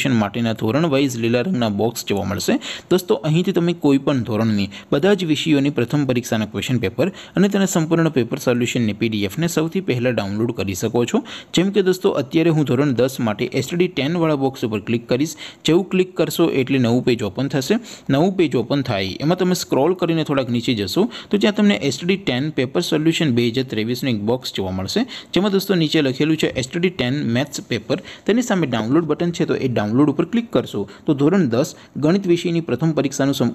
admission માટેના ધોરણ wise લીલા રંગના બોક્સ જોવા મળશે દોસ્તો અહીંથી તમે કોઈપણ ધોરણની બધા જ વિષયોની પ્રથમ પરીક્ષાના ક્વેશ્ચન પેપર અને તેના સંપૂર્ણ પેપર સોલ્યુશનની પીડીએફને સૌથી પહેલાં ડાઉનલોડ કરી શકો છો જેમ કે દોસ્તો અત્યારે હું ધોરણ દસ માટે એસટીડી ટેનવાળા બોક્સ ઉપર ક્લિક કરીશ જેવું ક્લિક કરશો એટલે નવું પેજ ઓપન થશે નવું પેજ ઓપન થાય એમાં તમે સ્ક્રોલ કરીને થોડાક નીચે જશો તો જ્યાં તમને એસટડી ટેન પેપર સોલ્યુશન બે હજાર ત્રેવીસનું એક બોક્સ જોવા મળશે જેમાં દોસ્તો નીચે લખેલું છે એસટીડી ટેન મેથ્સ પેપર તેની સામે ડાઉનલોડ બટન છે તો એ ડાઉન ડાઉનલોડ ઉપર ક્લિક કરશો તો ધોરણ દસ ગણિત વિષયની પ્રથમ પરીક્ષાનું